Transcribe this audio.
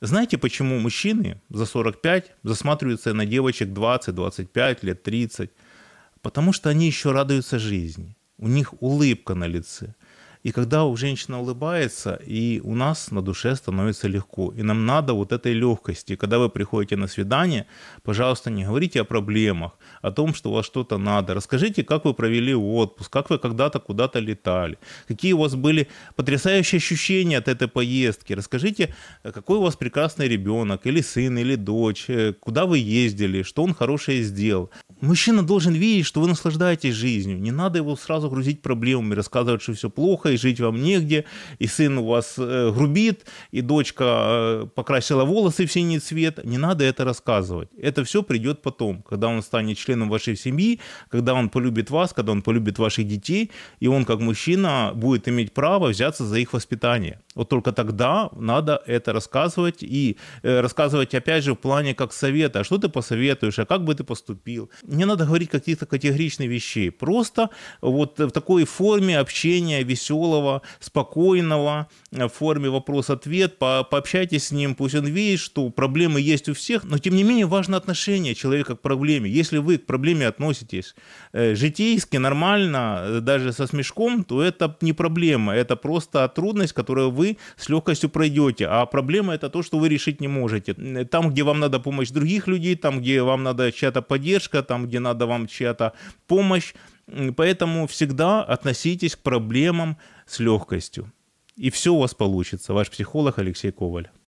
Знаете, почему мужчины за 45 засматриваются на девочек 20, 25 лет, 30? Потому что они еще радуются жизни. У них улыбка на лице – и когда у женщина улыбается, и у нас на душе становится легко. И нам надо вот этой легкости. Когда вы приходите на свидание, пожалуйста, не говорите о проблемах, о том, что у вас что-то надо. Расскажите, как вы провели отпуск, как вы когда-то куда-то летали, какие у вас были потрясающие ощущения от этой поездки. Расскажите, какой у вас прекрасный ребенок, или сын, или дочь, э, куда вы ездили, что он хорошее сделал. Мужчина должен видеть, что вы наслаждаетесь жизнью. Не надо его сразу грузить проблемами, рассказывать, что все плохо, и жить вам негде, и сын у вас э, грубит, и дочка э, покрасила волосы в синий цвет. Не надо это рассказывать. Это все придет потом, когда он станет членом вашей семьи, когда он полюбит вас, когда он полюбит ваших детей, и он как мужчина будет иметь право взяться за их воспитание. Вот только тогда надо это рассказывать и э, рассказывать опять же в плане как совета, что ты посоветуешь, а как бы ты поступил. Не надо говорить каких-то категоричных вещей, просто вот в такой форме общения веселого, спокойного, э, в форме вопрос-ответ, по пообщайтесь с ним, пусть он видит, что проблемы есть у всех, но тем не менее важно отношение человека к проблеме. Если вы к проблеме относитесь э, житейски, нормально, даже со смешком, то это не проблема, это просто трудность, которую вы с легкостью пройдете. А проблема это то, что вы решить не можете. Там, где вам надо помощь других людей, там, где вам надо чья-то поддержка, там, где надо вам чья-то помощь. Поэтому всегда относитесь к проблемам с легкостью. И все у вас получится. Ваш психолог Алексей Коваль.